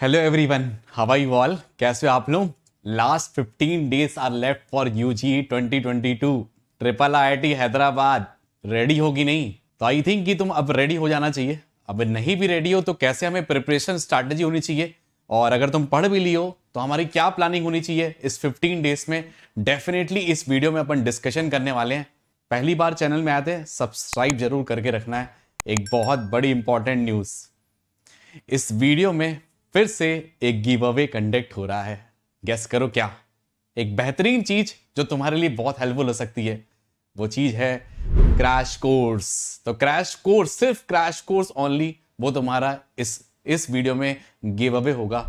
hello everyone हवाई wall कैसे आप लोग last fifteen days are left for U G twenty twenty two triple I I T Hyderabad ready होगी नहीं तो आई थिंक कि तुम अब रेडी हो जाना चाहिए अब नहीं भी रेडी हो तो कैसे हमें प्रिपरेशन स्ट्रैटेजी होनी चाहिए और अगर तुम पढ़ भी लियो तो हमारी क्या प्लानिंग होनी चाहिए इस फिफ्टीन डेज में डेफिनेटली इस वीडियो में अपन डिस्कशन करने वाले हैं पहली बार चैनल में आए थे सब्सक्राइब जरूर करके रखना है एक बहुत बड़ी इंपॉर्टेंट न्यूज़ इस वीडियो में फिर से एक गिव अवे कंडक्ट हो रहा है गैस करो क्या एक बेहतरीन चीज जो तुम्हारे लिए बहुत हेल्पफुल हो सकती है वो चीज है क्रैश कोर्स तो क्रैश कोर्स सिर्फ क्रैश कोर्स ओनली वो तुम्हारा इस इस वीडियो में गिव अवे होगा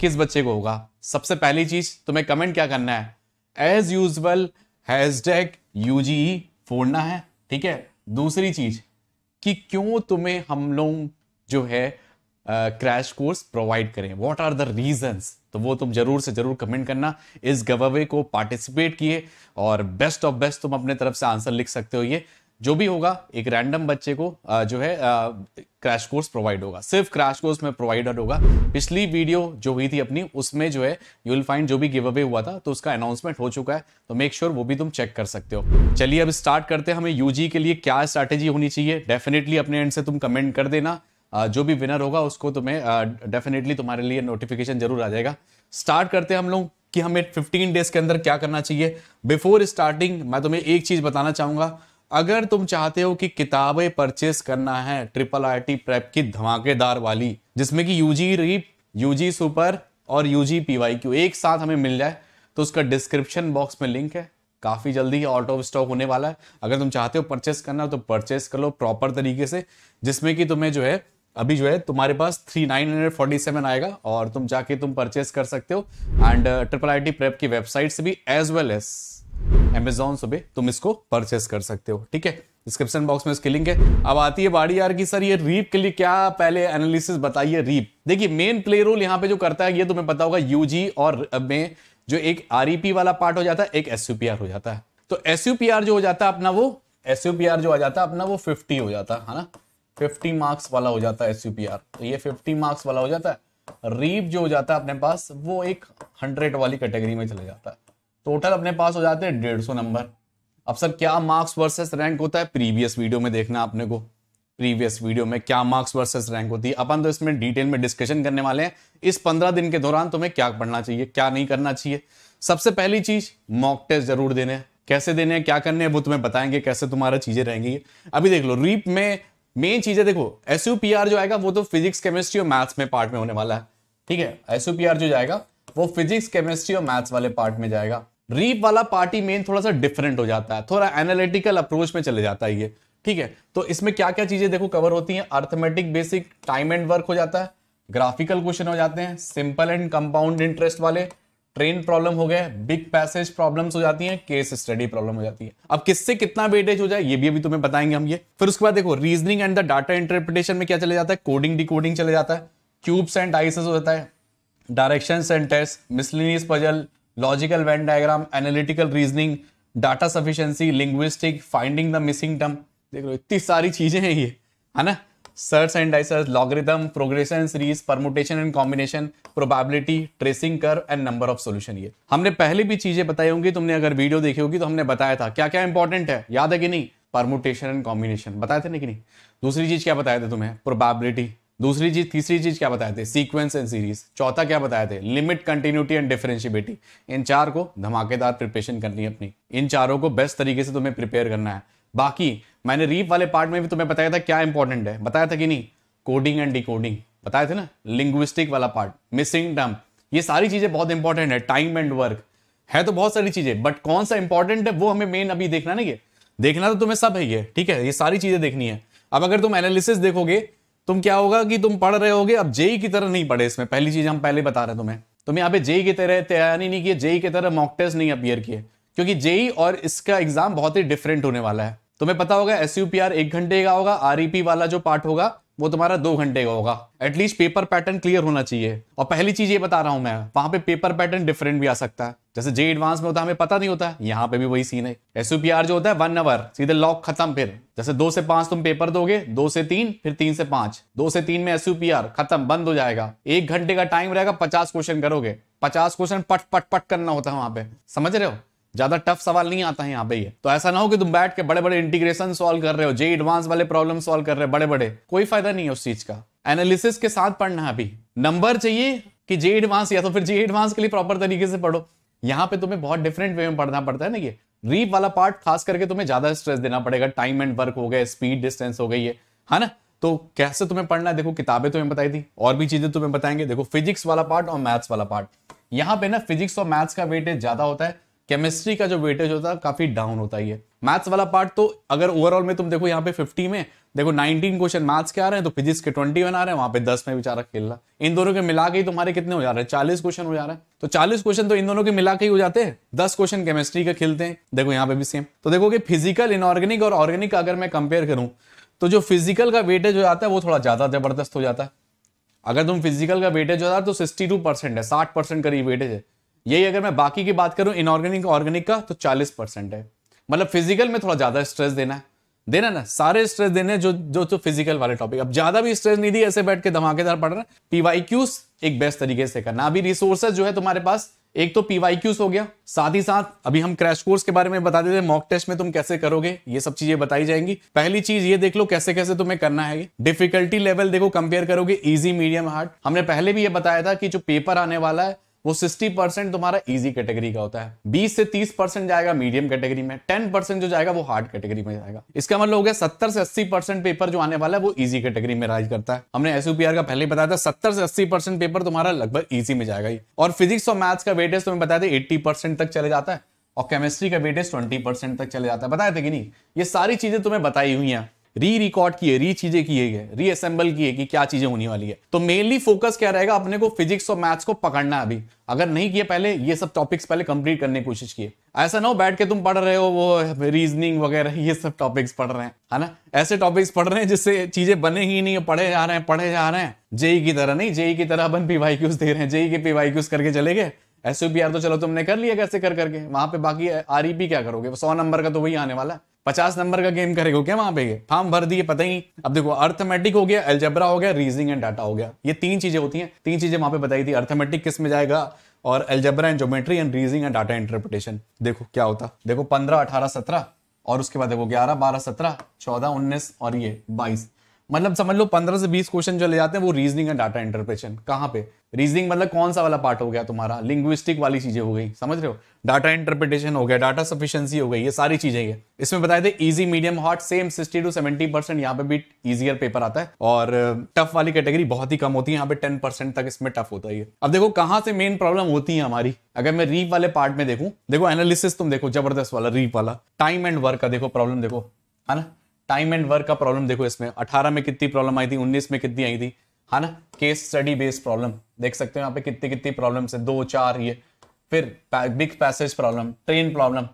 किस बच्चे को होगा सबसे पहली चीज तुम्हें कमेंट क्या करना है एज यूजल हैज यूजी फोड़ना है ठीक है दूसरी चीज कि क्यों तुम्हें हम लोग जो है क्रैश कोर्स प्रोवाइड करें व्हाट आर द रीजंस तो वो तुम जरूर से जरूर कमेंट करना इस गवअवे को पार्टिसिपेट किए और बेस्ट ऑफ बेस्ट तुम अपने तरफ से आंसर लिख सकते हो ये जो भी होगा एक रैंडम बच्चे को जो है क्रैश कोर्स प्रोवाइड होगा सिर्फ क्रैश कोर्स में प्रोवाइडेड होगा पिछली वीडियो जो हुई थी अपनी उसमें जो है यू विल फाइंड जो भी गिव अवे हुआ था तो उसका अनाउंसमेंट हो चुका है तो मेक श्योर sure वो भी तुम चेक कर सकते हो चलिए अब स्टार्ट करते हैं हमें यूजी के लिए क्या स्ट्रैटेजी होनी चाहिए डेफिनेटली अपने एंड से तुम कमेंट कर देना जो भी विनर होगा उसको तुम्हें तो डेफिनेटली तुम्हारे लिए नोटिफिकेशन जरूर आ जाएगा स्टार्ट करते हैं हम लोग कि हमें फिफ्टीन डेज के अंदर क्या करना चाहिए बिफोर स्टार्टिंग मैं तुम्हें एक चीज़ बताना चाहूंगा अगर तुम चाहते हो कि किताबें परचेस करना है ट्रिपल आर टी प्रेप की धमाकेदार वाली जिसमें कि यूजी रीप यूजी सुपर और यूजी पीवाई क्यू एक साथ हमें मिल जाए तो उसका डिस्क्रिप्शन बॉक्स में लिंक है काफ़ी जल्दी आउट ऑफ स्टॉक होने वाला है अगर तुम चाहते हो परचेस करना तो परचेस कर लो प्रॉपर तरीके से जिसमें कि तुम्हें जो है अभी जो है तुम्हारे पास three nine hundred forty seven आएगा और तुम जाके तुम परचेस कर सकते हो and triple I T prep की वेबसाइट से भी एज वेल एज एमेजोन से भी तुम इसको परचेस कर सकते हो ठीक है डिस्क्रिप्शन बॉक्स में इसकी लिंक है अब आती है बाड़ी यार की सर ये रीप के लिए क्या पहले एनालिसिस बताइए रीप देखिए मेन प्ले रोल यहाँ पे जो करता है ये तुम्हें पता होगा यूजी और uh, में जो एक आर e वाला पार्ट हो जाता है एक एस हो जाता है तो एस जो हो जाता है अपना वो एस जो आ जाता है अपना वो फिफ्टी हो जाता है ना फिफ्टी मार्क्स वाला हो जाता है एस तो ये फिफ्टी मार्क्स वाला हो जाता है रीप जो हो जाता है अपने पास वो एक हंड्रेड वाली कैटेगरी में चला जाता है टोटल अपने पास हो जाते हैं डेढ़ सौ नंबर अब सर क्या मार्क्स वर्सेस रैंक होता है प्रीवियस वीडियो में देखना आपने को प्रीवियस वीडियो में क्या मार्क्स वर्सेस रैंक होती है अपन तो इसमें डिटेल में डिस्कशन करने वाले हैं इस पंद्रह दिन के दौरान तुम्हें क्या पढ़ना चाहिए क्या नहीं करना चाहिए सबसे पहली चीज मॉक टेस्ट जरूर देने कैसे देने हैं क्या करने हैं वो तुम्हें बताएंगे कैसे तुम्हारा चीजें रहेंगी अभी देख लो रीप में मेन है देखो एस जो आएगा वो तो फिजिक्स केमिस्ट्री और मैथ्स में पार्ट में होने वाला है ठीक है एस जो जाएगा वो फिजिक्स केमिस्ट्री और मैथ्स वाले पार्ट में जाएगा रीप वाला पार्टी मेन थोड़ा सा डिफरेंट हो जाता है थोड़ा एनालिटिकल अप्रोच में चले जाता है ये ठीक है तो इसमें क्या क्या चीजें देखो कवर होती हैं arithmetic basic time and work हो जाता है ग्राफिकल क्वेश्चन हो जाते हैं सिंपल एंड कंपाउंड इंटरेस्ट वाले ट्रेन प्रॉब्लम हो गया बिग पैसेज प्रॉब्लम्स हो जाती हैं केस स्टडी प्रॉब्लम हो जाती है अब किससे कितना वेटेज हो जाए ये भी अभी तुम्हें बताएंगे हम ये फिर उसके बाद देखो reasoning and the data interpretation में क्या चले जाता है कोडिंग डिकोडिंग चले जाता है क्यूब्स एंड आइसेस हो जाता है direction and test miscellaneous puzzle logical Venn diagram analytical reasoning data sufficiency linguistic finding the missing term देख लो इतनी सारी चीजें हैं ये है ना सर्च एंड डाइसर्स logarithm progression series permutation and combination probability tracing curve and number of solution ये हमने पहले भी चीजें बताई होंगी तुमने अगर वीडियो देखी होगी तो हमने बताया था क्या क्या इंपॉर्टेंट है याद है कि नहीं परमोटेशन एंड कॉम्बिनेशन बताए थे ना कि नहीं दूसरी चीज क्या बताए थे तुम्हें प्रोबेबिलिटी दूसरी चीज तीसरी चीज क्या बताए थे सीक्वेंस एंड सीरीज चौथा क्या बताए थे लिमिट कंटिन्यूटी एंड डिफरेंशिएबिलिटी इन चार को धमाकेदार प्रिपरेशन करनी है अपनी इन चारों को बेस्ट तरीके से तुम्हें प्रिपेयर करना है बाकी मैंने रीप वाले पार्ट में भी तुम्हें बताया था क्या इंपॉर्टेंट है बताया था कि नहीं कोडिंग एंड डिकोडिंग बताए थे ना लिंग्विस्टिक वाला पार्ट मिसिंग टर्म ये सारी चीजें बहुत इंपॉर्टेंट है टाइम एंड वर्क है तो बहुत सारी चीजें बट कौन सा इंपॉर्टेंट है वो हमें मेन अभी देखना नहीं ये देखना तो तुम्हें सब है ये ठीक है ये सारी चीजें देखनी है अब अगर तुम एनालिसिस देखोगे तुम क्या होगा कि तुम पढ़ रहे होगे अब जेई e की तरह नहीं पढ़े इसमें पहली चीज हम पहले बता रहे तुम्हें तुम्हें तुम यहाँ पे जेई e की तरह तैयारी नहीं किए जेई e की तरह मॉक टेस्ट नहीं अपियर किए क्योंकि जेई और इसका एग्जाम बहुत ही डिफरेंट होने वाला है तुम्हें तो पता होगा एस यू पी आर एक घंटे का होगा आरईपी e वाला जो पार्ट होगा वो तुम्हारा दो घंटे का होगा एटलीस्ट पेपर पैटर्न क्लियर होना चाहिए और पहली चीज ये बता रहा हूं मैं वहां पे पेपर पैटर्न डिफरेंट भी आ सकता है जैसे जे एडवांस में होता है हमें पता नहीं होता है यहाँ पे भी वही सीन है एस जो होता है वन आवर सीधे लॉक खत्म फिर जैसे दो से पांच तुम पेपर दोगे दो से तीन फिर तीन से पांच दो से तीन में एस खत्म बंद हो जाएगा एक घंटे का टाइम रहेगा पचास क्वेश्चन करोगे पचास क्वेश्चन पट पट पट करना होता है वहां पे समझ रहे हो ज्यादा टफ सवाल नहीं आता है यहाँ पे तो ऐसा ना हो कि तुम बैठ के बड़े बड़े इंटीग्रेशन सॉल्व कर रहे हो जे एडवांस वाले प्रॉब्लम सॉल्व कर रहे हो बड़े बड़े कोई फायदा नहीं है उस चीज का एनालिसिस के साथ पढ़ना है अभी नंबर चाहिए कि जे एडवांस या तो फिर जे एडवांस के लिए प्रॉपर तरीके से पढ़ो यहाँ पे तुम्हें बहुत डिफरेंट वे में पढ़ना पड़ता है ना ये रीप वाला पार्ट खास करके तुम्हें ज्यादा स्ट्रेस देना पड़ेगा टाइम एंड वर्क हो गए स्पीड डिस्टेंस हो गई है है हाँ ना तो कैसे तुम्हें पढ़ना है देखो किताबें तुम्हें बताई थी और भी चीजें तुम्हें बताएंगे देखो फिजिक्स वाला पार्ट और मैथ्स वाला पार्ट यहाँ पे ना फिजिक्स और मैथ्स का वेटेज ज्यादा होता है केमिस्ट्री का जो वेटेज होता है काफी डाउन होता है ये मैथ्स वाला पार्ट तो अगर ओवरऑल में तुम देखो यहाँ पे 50 में देखो 19 क्वेश्चन मैथ्स के आ रहे हैं तो फिजिक्स के 20 बना रहे हैं वहां पे 10 में बेचारा खेल रहा इन दोनों के मिला के ही तुम्हारे कितने हो जा रहे हैं 40 क्वेश्चन हो जा रहे हैं तो 40 क्वेश्चन तो इन दोनों के मिला के ही हो जाते हैं दस क्वेश्चन केमिस्ट्री का खेलते हैं देखो यहाँ पे भी सेम तो देखो कि फिजिकल इनऑर्गेनिक और ऑर्गेनिक अगर मैं कंपेयर करूँ तो जो फिजिकल का वेटेज हो जाता है वो थोड़ा ज्यादा जबरदस्त हो जाता है अगर तुम फिजिकल का वेटेज हो जाता है तो सिक्सटी है साठ करीब वेटेज है यही अगर मैं बाकी की बात करूं इनऑर्गेनिक ऑर्गेनिक का तो 40 परसेंट है मतलब फिजिकल में थोड़ा ज्यादा स्ट्रेस देना है देना ना सारे स्ट्रेस देने जो जो तो फिजिकल वाले टॉपिक अब ज्यादा भी स्ट्रेस नहीं दी ऐसे बैठ के धमाकेदार पढ़ रहे पीवाई क्यूस एक बेस्ट तरीके से करना अभी रिसोर्सेज जो है तुम्हारे पास एक तो पीवाई क्यूस हो गया साथ ही साथ अभी हम क्रैश कोर्स के बारे में बता देते हैं मॉक टेस्ट में तुम कैसे करोगे ये सब चीजें बताई जाएंगी पहली चीज ये देख लो कैसे कैसे तुम्हें करना है डिफिकल्टी लेवल देखो कंपेयर करोगे इजी मीडियम हार्ड हमने पहले भी ये बताया था कि जो पेपर आने वाला है वो 60 परसेंट तुम्हारा इजी कैटेगरी का होता है 20 से 30 परसेंट जाएगा मीडियम कैटेगरी में 10 परसेंट जो जाएगा वो हार्ड कैटेगरी में जाएगा इसका मतलब हो गया 70 से 80 परसेंट पेपर जो आने वाला है वो इजी कैटेगरी में राइज करता है हमने एसयूपीआर का पहले ही बताया था सत्तर से अस्सी परसेंट पेपर तुम्हारा लगभग ईजी में जाएगा ही और फिजिक्स और मैथ्स का वेटेज तुम्हें बताया था एट्टी तक चले जाता है और केमिस्ट्री का वेटेज ट्वेंटी तक चले जाता है बताया था कि नहीं ये सारी चीजें तुम्हें बताई हुई है री रिकॉर्ड किए री चीजें किए गए रीअसेंबल किए कि क्या चीजें होने वाली है तो मेनली फोकस क्या रहेगा अपने को फिजिक्स और मैथ्स को पकड़ना अभी अगर नहीं किए पहले ये सब टॉपिक्स पहले कंप्लीट करने की कोशिश किए ऐसा ना हो बैठ के तुम पढ़ रहे हो वो रीजनिंग वगैरह ये सब टॉपिक्स पढ़ रहे हैं है ना ऐसे टॉपिक्स पढ़ रहे हैं जिससे चीजें बने ही नहीं पढ़े जा रहे हैं पढ़े जा रहे हैं जेई e की तरह नहीं जेई e की तरह अपन पीवाई क्यूज दे रहे हैं जेई e के पीवाई क्यूज करके चले गए एस तो चलो तुमने कर लिया कैसे कर करके वहां पे बाकी आरईपी क्या करोगे सौ नंबर का तो वही आने वाला है पचास नंबर का गेम करेगा क्या वहां पे फॉर्म भर दिए पता ही अब देखो अर्थमेटिक हो गया एल्जेब्रा हो गया रीजनिंग एंड डाटा हो गया ये तीन चीजें होती हैं तीन चीजें वहां पे बताई थी अर्थमेटिक किस में जाएगा और algebra and geometry and reasoning and data interpretation देखो क्या होता देखो पंद्रह अठारह सत्रह और उसके बाद देखो ग्यारह बारह सत्रह चौदह उन्नीस और ये बाईस मतलब समझ लो पंद्रह से बीस क्वेश्चन चले जाते हैं वो रीजनिंग एंड डाटा इंटरप्रेशन कहाँ पे रीजनिंग मतलब कौन सा वाला पार्ट हो गया तुम्हारा लिंग्विस्टिक वाली चीजें हो गई समझ रहे हो डाटा इंटरप्रिटेशन हो गया डाटा सफिशियंसी हो गई ये सारी चीजें ये इसमें बताए थे easy medium hard same sixty two seventy percent यहाँ पे भी इजियर पेपर आता है और टफ uh, वाली कैटेगरी बहुत ही कम होती है यहाँ पे टेन परसेंट तक इसमें टफ होता है अब देखो कहाँ से मेन प्रॉब्लम होती है हमारी अगर मैं रीप वाले पार्ट में देखू देखो एनालिसिस तुम देखो जबरदस्त वाला रीप वाला टाइम एंड वर्क का देखो प्रॉब्लम देखो है ना टाइम एंड वर्क का प्रॉब्लम देखो इसमें अठारह में कितनी प्रॉब्लम आई थी उन्नीस में कितनी आई थी है हाँ ना केस स्टडी बेस्ड प्रॉब्लम देख सकते हो यहाँ पे कितनी कितनी प्रॉब्लम है दो चार ये फिर big passage problem train problem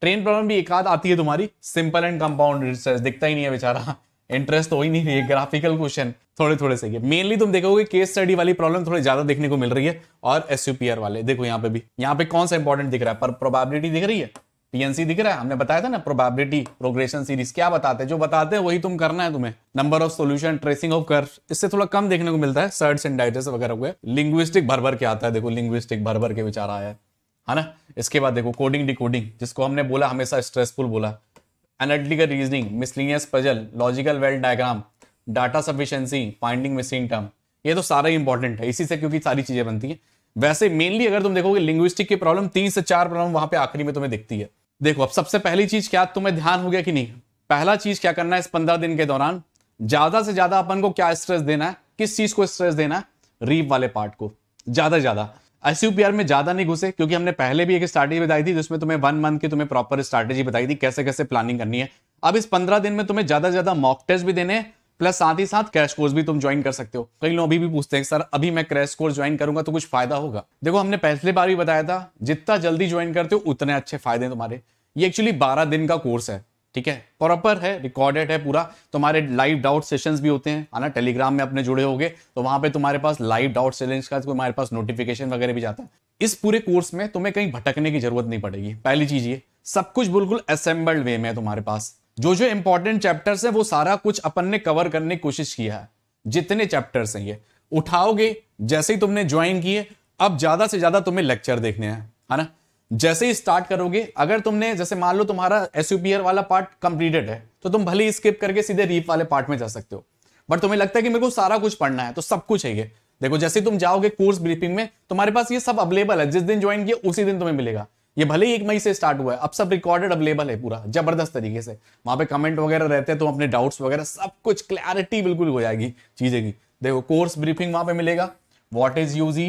train problem भी एक आध आती है तुम्हारी सिंपल एंड कंपाउंड रिसर्च दिखता ही नहीं है बेचारा इंटरेस्ट हो ही नहीं रही है ग्राफिकल क्वेश्चन थोड़े थोड़े से ये मेनली तुम देखोगे केस स्टडी वाली प्रॉब्लम थोड़ी ज्यादा देखने को मिल रही है और एस वाले देखो यहाँ पे भी यहाँ पे कौन सा इंपॉर्टेंट दिख रहा है पर प्रोबेबिलिटी दिख रही है पीएनसी दिख रहा है हमने बताया था ना प्रोबेबिलिटी प्रोग्रेशन सीरीज क्या बताते हैं जो बताते हैं वही तुम करना है तुम्हें number of solution tracing of curve इससे थोड़ा कम देखने को मिलता है सर्ट्स एंड डाइटस वगैरह हुए लिंग्विस्टिक भर भर के आता है देखो लिंग्विस्टिक भर भर के विचार आया है है ना इसके बाद देखो कोडिंग डिकोडिंग जिसको हमने बोला हमेशा स्ट्रेसफुल बोला analytical reasoning miscellaneous puzzle logical Venn diagram data sufficiency finding missing term ये तो सारा ही इंपॉर्टेंट है इसी से क्योंकि सारी चीजें बनती है वैसे मेनली अगर तुम देखोगे लिंग्विस्टिक की प्रॉब्लम तीन से चार प्रॉब्लम वहां पे आखिरी में तुम्हें दिखती है देखो अब सबसे पहली चीज क्या तुम्हें ध्यान हो गया कि नहीं पहला चीज क्या करना है इस पंद्रह दिन के दौरान ज्यादा से ज्यादा अपन को क्या स्ट्रेस देना है किस चीज को स्ट्रेस देना है रीप वाले पार्ट को ज्यादा ज्यादा एसयूपीआर में ज्यादा नहीं घुसे क्योंकि हमने पहले भी एक स्ट्रेटेजी बताई थी जिसमें तुम्हें वन मंथ की तुम्हें प्रॉपर स्ट्रैटेजी बताई थी कैसे कैसे प्लानिंग करनी है अब इस पंद्रह दिन में तुम्हें ज्यादा से ज्यादा मॉक टेस्ट भी देने प्लस साथ ही साथ क्रैश कोर्स भी तुम ज्वाइन कर सकते हो कई लोग अभी भी पूछते हैं सर अभी मैं क्रैश कोर्स ज्वाइन करूंगा तो कुछ फायदा होगा देखो हमने पहले बार भी बताया था जितना जल्दी ज्वाइन करते हो उतने अच्छे फायदे तुम्हारे ये एक्चुअली बारह दिन का कोर्स है ठीक है प्रॉपर है रिकॉर्डेड है पूरा तुम्हारे लाइव डाउट सेशंस भी होते हैं ना टेलीग्राम में अपने जुड़े होगे तो वहां पे तुम्हारे पास लाइव डाउट चैलेंज का तुम्हारे तो पास नोटिफिकेशन वगैरह भी जाता है इस पूरे कोर्स में तुम्हें कहीं भटकने की जरूरत नहीं पड़ेगी पहली चीज ये सब कुछ बिल्कुल असेंबल्ड वे में है तुम्हारे पास जो जो इंपॉर्टेंट चैप्टर्स हैं वो सारा कुछ अपन ने कवर करने की कोशिश किया है जितने चैप्टर्स हैं ये उठाओगे जैसे ही तुमने ज्वाइन किए अब ज्यादा से ज्यादा तुम्हें लेक्चर देखने हैं है ना जैसे ही स्टार्ट करोगे अगर तुमने जैसे मान लो तुम्हारा एस वाला पार्ट कंप्लीटेड है तो तुम भले ही स्किप करके सीधे रीप वाले पार्ट में जा सकते हो बट तुम्हें लगता है कि मेरे को सारा कुछ पढ़ना है तो सब कुछ है ये देखो जैसे तुम जाओगे कोर्स ब्रीफिंग में तुम्हारे पास ये सब अवेलेबल है जिस दिन ज्वाइन किया उसी दिन तुम्हें मिलेगा ये भले ही एक मई से स्टार्ट हुआ है अब सब रिकॉर्डेड अवेलेबल है पूरा जबरदस्त तरीके से वहां पे कमेंट वगैरह रहते हैं तो अपने डाउट्स वगैरह सब कुछ क्लैरिटी बिल्कुल हो जाएगी चीजें की देखो कोर्स ब्रीफिंग वहां पे मिलेगा what is UG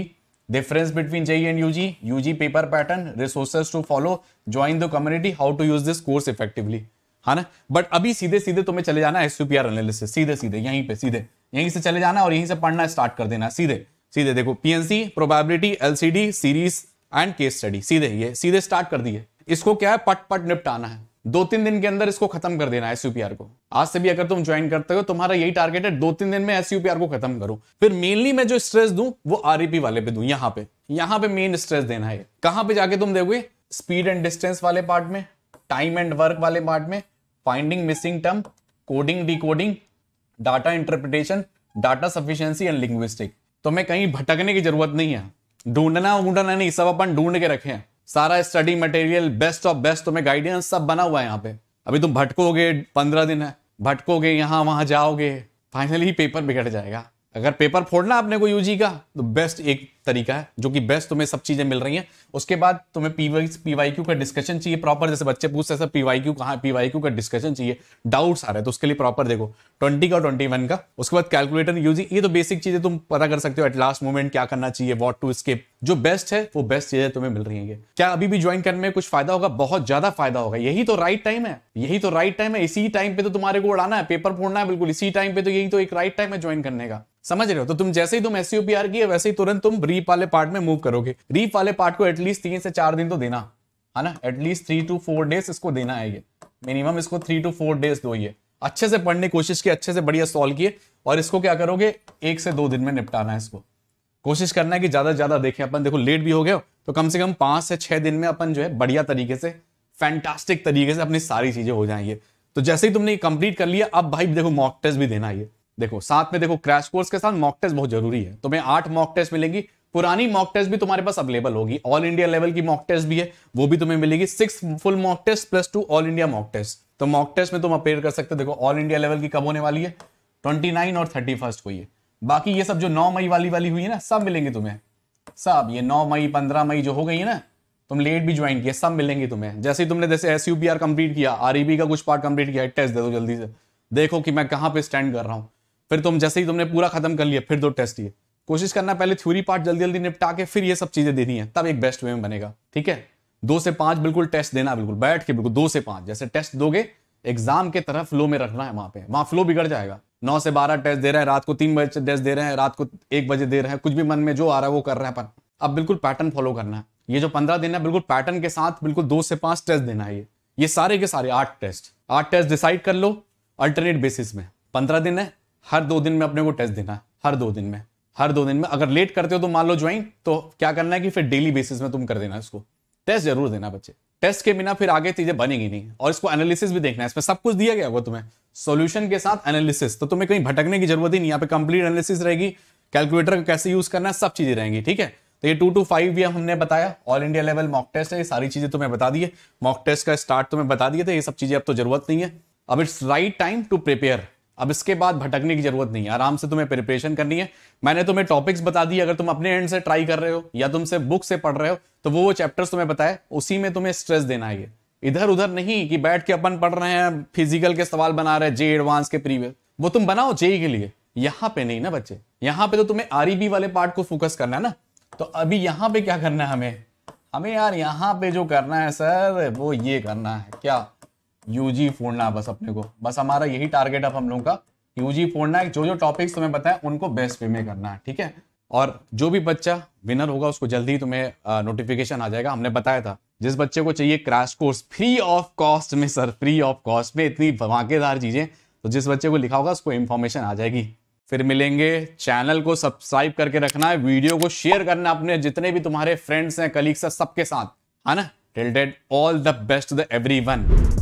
difference between JEE and UG UG paper pattern resources to follow join the community how to use this course effectively है ना बट अभी सीधे सीधे तुम्हें चले जाना एस यूपीआर एनालिसिस सीधे सीधे यहीं पे सीधे यहीं से चले जाना और यहीं से पढ़ना स्टार्ट कर देना सीधे सीधे देखो PNC probability LCD series and case study सीधे ये सीधे स्टार्ट कर दिए इसको क्या है पट पट निपटाना है दो तीन दिन के अंदर इसको खत्म कर देना एस को आज से भी अगर तुम ज्वाइन करते हो तुम्हारा यही टारगेट है दो तीन दिन में यूपीआर को खत्म करो फिर मेनली मैं जो स्ट्रेस दू वो आरईपी e वाले पे दू यहाँ पे यहाँ पे मेन स्ट्रेस देना है कहां पे जाके तुम देखोगे स्पीड एंड डिस्टेंस वाले पार्ट में टाइम एंड वर्क वाले पार्ट में finding missing term coding D data interpretation data sufficiency and linguistic तो मैं कहीं भटकने की जरूरत नहीं है ढूंढना ढूंढना नहीं सब अपन ढूंढ के रखे हैं सारा study material best of best तुम्हें गाइडेंस सब बना हुआ है यहाँ पे अभी तुम भटकोगे पंद्रह दिन है भटकोगे यहाँ वहां जाओगे फाइनली पेपर बिगड़ जाएगा अगर पेपर फोड़ना आपने को यूजी का तो बेस्ट एक तरीका है जो कि बेस्ट तुम्हें सब चीजें मिल रही हैं उसके बाद तुम्हें पीवाई पीवाई क्यू का डिस्कशन चाहिए प्रॉपर जैसे बच्चे पूछते हैं पीवाई क्यू कहा पीवाई क्यू का डिस्कशन चाहिए डाउट्स आ रहे हैं तो उसके लिए प्रॉपर देखो 20 का 21 का उसके बाद कैलकुलेटर यूज ये तो बेसिक चीजें तुम पता कर सकते हो एट लास्ट मोमेंट क्या करना चाहिए वॉट टू स्केप जो बेस्ट है वो बेस्ट चीजें तुम्हें मिल रही है क्या अभी भी ज्वाइन करने में कुछ फायदा होगा बहुत ज्यादा फायदा होगा यही तो राइट टाइम है यही तो राइट टाइम है इसी टाइम पे तो तुम्हारे को उड़ाना है पेपर फोड़ना है बिल्कुल इसी टाइम पे तो यही तो एक राइट टाइम है ज्वाइन करने का समझ रहे हो तो तुम जैसे ही तुम एस की है वैसे ही तुरंत तुम रीप वाले पार्ट में मूव करोगे रीप वाले पार्ट को एटलीस्ट तीन से चार दिन तो देना है ना at least three two four days इसको देना है ये मिनिमम इसको थ्री टू फोर डेज दो ये अच्छे से पढ़ने की कोशिश की अच्छे से बढ़िया सॉल्व किए और इसको क्या करोगे एक से दो दिन में निपटाना है इसको कोशिश करना है कि ज्यादा ज्यादा देखें अपन देखो लेट भी हो गया तो कम से कम पांच से छह दिन में अपन जो है बढ़िया तरीके से फैंटास्टिक तरीके से अपनी सारी चीजें हो जाएंगे तो जैसे ही तुमने कंप्लीट कर लिया अब भाई देखो मॉक टेस्ट भी देना ये देखो साथ में देखो क्रैश कोर्स के साथ मॉक टेस्ट बहुत जरूरी है तुम्हें आठ मॉक टेस्ट मिलेंगी पुरानी मॉक टेस्ट भी तुम्हारे पास अवेलेबल होगी ऑल इंडिया लेवल की मॉक टेस्ट भी है वो भी तुम्हें मिलेगी six full mock test plus two all India mock test तो मॉक टेस्ट में तुम अपेयर कर सकते हो देखो ऑल इंडिया लेवल की कब होने वाली है ट्वेंटी नाइन और थर्टी फर्स्ट को बाकी ये सब जो नौ मई वाली वाली हुई है ना सब मिलेंगे तुम्हें सब ये नौ मई पंद्रह मई जो हो गई है ना तुम लेट भी ज्वाइन किया सब मिलेंगे तुम्हें जैसे ही तुमने जैसे S U P R complete किया आर e का कुछ पार्ट कंप्लीट किया टेस्ट दे दो जल्दी से देखो कि मैं कहाँ पे स्टैंड कर रहा हूँ फिर तुम जैसे ही तुमने पूरा खत्म कर लिया फिर दो टेस्ट ये कोशिश करना पहले थ्योरी पार्ट जल्दी जल्दी निपटा के फिर ये सब चीजें देनी है तब एक बेस्ट वे में बनेगा ठीक है दो से पांच बिल्कुल टेस्ट देना बिल्कुल बैठ के बिल्कुल दो से पांच जैसे टेस्ट दोगे एग्जाम के तरह फ्लो में रखना है वहां पे वहां फ्लो बिगड़ जाएगा नौ से बारह टेस्ट दे रहे हैं रात को तीन बजे टेस्ट दे रहे हैं रात को एक बजे दे रहे हैं कुछ भी मन में जो आ रहा है वो कर रहे हैं अपन अब बिल्कुल पैटर्न फॉलो करना है ये जो पंद्रह दिन है बिल्कुल पैटर्न के साथ बिल्कुल दो से पांच टेस्ट देना है ये ये सारे के सारे आठ टेस्ट आठ टेस्ट डिसाइड कर लो अल्टरनेट बेसिस में पंद्रह दिन है हर दो दिन में अपने को टेस्ट देना है हर दो दिन में हर दो दिन में अगर लेट करते हो तो मान लो ज्वाइन तो क्या करना है कि फिर डेली बेसिस में तुम कर देना इसको टेस्ट जरूर देना बच्चे टेस्ट के बिना फिर आगे चीजें बनेगी नहीं और इसको एनालिसिस भी देखना है इसमें सब कुछ दिया गया होगा तुम्हें सोल्यूशन के साथ एनालिसिस तो तुम्हें कहीं भटकने की जरूरत ही नहीं यहाँ पे कंप्लीट एनालिसिस रहेगी कैलकुलेटर कैसे यूज करना है सब चीजें रहेंगी ठीक है तो ये टू टू फाइव भी हमने बताया all India level mock test है ये सारी चीजें तुम्हें बता दिए मॉक टेस्ट का स्टार्ट तुम्हें बता दिए थे ये सब चीजें अब तो जरूरत नहीं है अब it's right time to prepare अब इसके बाद भटकने की जरूरत नहीं है आराम से तुम्हें प्रिपरेशन करनी है मैंने तुम्हें टॉपिक्स बता दिए अगर तुम अपने एंड से ट्राई कर रहे हो या तुमसे बुक से पढ़ रहे हो तो वो वो चैप्टर्स तुम्हें बताए उसी में तुम्हें स्ट्रेस देना है ये इधर उधर नहीं कि बैठ के अपन पढ़ रहे हैं फिजिकल के सवाल बना रहे हैं जे एडवांस के प्रीवियस वो तुम बनाओ जे के लिए यहां पे नहीं ना बच्चे यहां पे तो तुम्हें आरईबी e वाले पार्ट को फोकस करना है ना तो अभी यहां पे क्या करना है हमें हमें यार यहां पे जो करना है सर वो ये करना है क्या यूजी फोड़ना बस अपने को बस हमारा यही टारगेट अब हम लोगों का यूजी फोड़ना है जो जो टॉपिक्स तुम्हें बताया उनको बेस्ट वे में करना है ठीक है और जो भी बच्चा विनर होगा उसको जल्दी ही तुम्हें नोटिफिकेशन आ जाएगा हमने बताया था जिस बच्चे को चाहिए crash course free of cost में सर फ्री ऑफ कॉस्ट में इतनी धमाकेदार चीजें तो जिस बच्चे को लिखा होगा उसको इन्फॉर्मेशन आ जाएगी फिर मिलेंगे चैनल को सब्सक्राइब करके रखना है वीडियो को शेयर करना अपने जितने भी तुम्हारे फ्रेंड्स हैं कलीग्स हैं सबके साथ है ना till date all the best to the every one